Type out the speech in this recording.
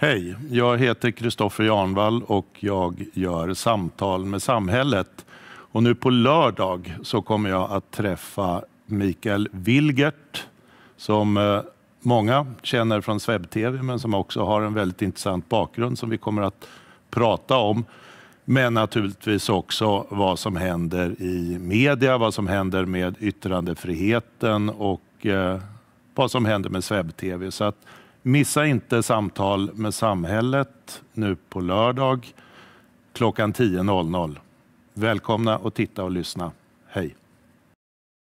Hej, jag heter Kristoffer Janvall och jag gör Samtal med samhället. Och nu på lördag så kommer jag att träffa Mikael Wilgert som eh, många känner från SvebTV men som också har en väldigt intressant bakgrund som vi kommer att prata om. Men naturligtvis också vad som händer i media, vad som händer med yttrandefriheten och eh, vad som händer med SvebTV. Så att Missa inte Samtal med samhället nu på lördag klockan 10.00. Välkomna att titta och lyssna. Hej!